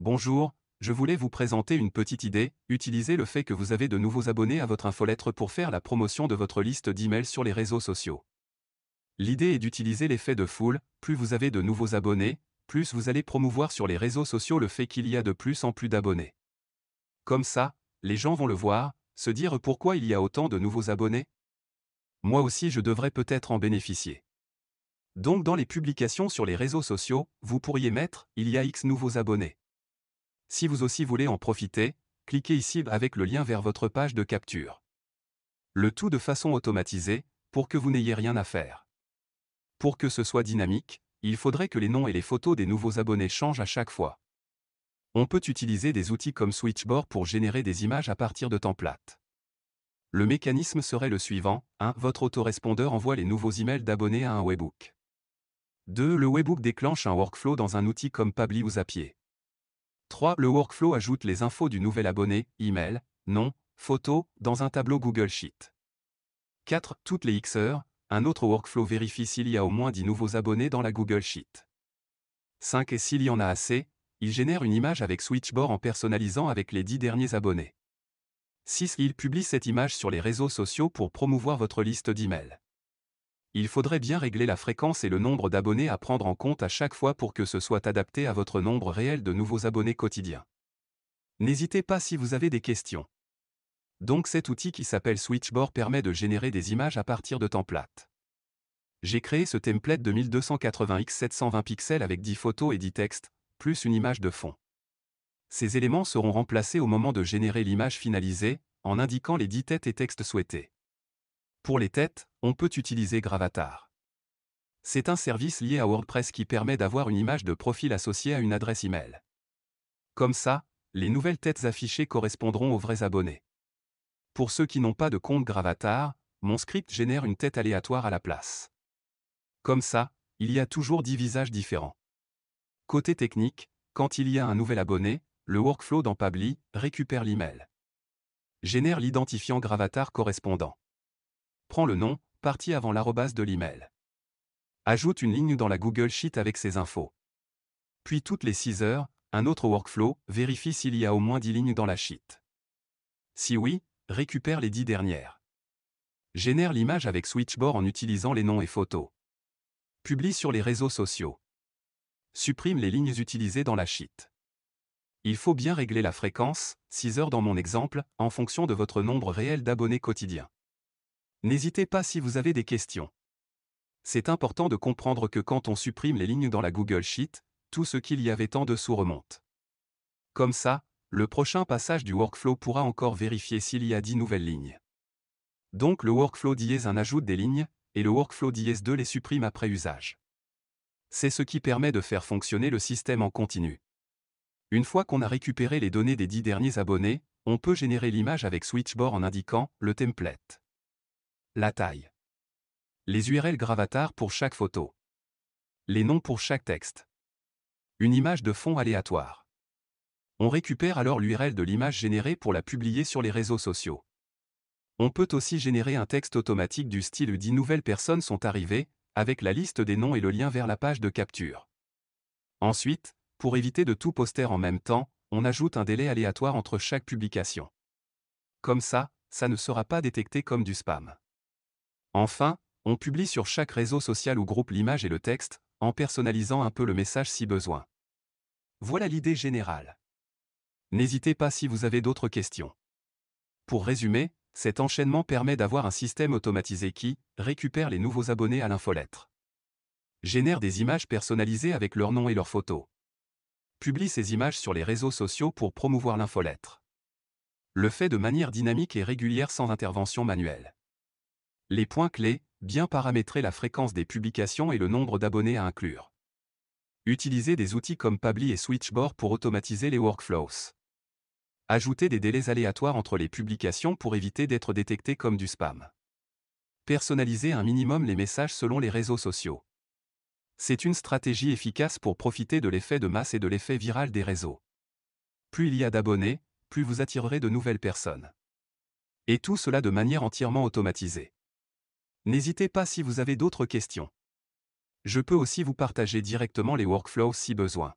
Bonjour, je voulais vous présenter une petite idée, utilisez le fait que vous avez de nouveaux abonnés à votre infolettre pour faire la promotion de votre liste d'emails sur les réseaux sociaux. L'idée est d'utiliser l'effet de foule, plus vous avez de nouveaux abonnés, plus vous allez promouvoir sur les réseaux sociaux le fait qu'il y a de plus en plus d'abonnés. Comme ça, les gens vont le voir, se dire pourquoi il y a autant de nouveaux abonnés. Moi aussi je devrais peut-être en bénéficier. Donc dans les publications sur les réseaux sociaux, vous pourriez mettre ⁇ Il y a X nouveaux abonnés ⁇ si vous aussi voulez en profiter, cliquez ici avec le lien vers votre page de capture. Le tout de façon automatisée, pour que vous n'ayez rien à faire. Pour que ce soit dynamique, il faudrait que les noms et les photos des nouveaux abonnés changent à chaque fois. On peut utiliser des outils comme Switchboard pour générer des images à partir de templates. Le mécanisme serait le suivant. 1. Votre autorespondeur envoie les nouveaux emails d'abonnés à un webbook. 2. Le webbook déclenche un workflow dans un outil comme Pabli ou Zapier. 3. Le workflow ajoute les infos du nouvel abonné, email, nom, photo, dans un tableau Google Sheet. 4. Toutes les X heures, un autre workflow vérifie s'il y a au moins 10 nouveaux abonnés dans la Google Sheet. 5. Et s'il y en a assez, il génère une image avec Switchboard en personnalisant avec les 10 derniers abonnés. 6. Il publie cette image sur les réseaux sociaux pour promouvoir votre liste d'emails. Il faudrait bien régler la fréquence et le nombre d'abonnés à prendre en compte à chaque fois pour que ce soit adapté à votre nombre réel de nouveaux abonnés quotidiens. N'hésitez pas si vous avez des questions. Donc cet outil qui s'appelle Switchboard permet de générer des images à partir de templates. J'ai créé ce template de 1280x720 pixels avec 10 photos et 10 textes, plus une image de fond. Ces éléments seront remplacés au moment de générer l'image finalisée, en indiquant les 10 têtes et textes souhaités. Pour les têtes, on peut utiliser Gravatar. C'est un service lié à WordPress qui permet d'avoir une image de profil associée à une adresse email. Comme ça, les nouvelles têtes affichées correspondront aux vrais abonnés. Pour ceux qui n'ont pas de compte Gravatar, mon script génère une tête aléatoire à la place. Comme ça, il y a toujours 10 visages différents. Côté technique, quand il y a un nouvel abonné, le workflow dans Pabli récupère l'email. Génère l'identifiant Gravatar correspondant prends le nom, parti avant l'arrobase de l'email. Ajoute une ligne dans la Google Sheet avec ces infos. Puis toutes les 6 heures, un autre workflow vérifie s'il y a au moins 10 lignes dans la sheet. Si oui, récupère les 10 dernières. Génère l'image avec Switchboard en utilisant les noms et photos. Publie sur les réseaux sociaux. Supprime les lignes utilisées dans la sheet. Il faut bien régler la fréquence, 6 heures dans mon exemple, en fonction de votre nombre réel d'abonnés quotidiens. N'hésitez pas si vous avez des questions. C'est important de comprendre que quand on supprime les lignes dans la Google Sheet, tout ce qu'il y avait en dessous remonte. Comme ça, le prochain passage du workflow pourra encore vérifier s'il y a 10 nouvelles lignes. Donc le workflow DIES 1 ajoute des lignes, et le workflow DIES 2 les supprime après usage. C'est ce qui permet de faire fonctionner le système en continu. Une fois qu'on a récupéré les données des 10 derniers abonnés, on peut générer l'image avec Switchboard en indiquant le template. La taille. Les URL gravatars pour chaque photo. Les noms pour chaque texte. Une image de fond aléatoire. On récupère alors l'URL de l'image générée pour la publier sur les réseaux sociaux. On peut aussi générer un texte automatique du style 10 nouvelles personnes sont arrivées, avec la liste des noms et le lien vers la page de capture. Ensuite, pour éviter de tout poster en même temps, on ajoute un délai aléatoire entre chaque publication. Comme ça, ça ne sera pas détecté comme du spam. Enfin, on publie sur chaque réseau social ou groupe l'image et le texte, en personnalisant un peu le message si besoin. Voilà l'idée générale. N'hésitez pas si vous avez d'autres questions. Pour résumer, cet enchaînement permet d'avoir un système automatisé qui récupère les nouveaux abonnés à l'infolettre. Génère des images personnalisées avec leur nom et leurs photos. Publie ces images sur les réseaux sociaux pour promouvoir l'infolettre. Le fait de manière dynamique et régulière sans intervention manuelle. Les points clés, bien paramétrer la fréquence des publications et le nombre d'abonnés à inclure. Utiliser des outils comme Publi et Switchboard pour automatiser les workflows. Ajouter des délais aléatoires entre les publications pour éviter d'être détecté comme du spam. Personnaliser un minimum les messages selon les réseaux sociaux. C'est une stratégie efficace pour profiter de l'effet de masse et de l'effet viral des réseaux. Plus il y a d'abonnés, plus vous attirerez de nouvelles personnes. Et tout cela de manière entièrement automatisée. N'hésitez pas si vous avez d'autres questions. Je peux aussi vous partager directement les workflows si besoin.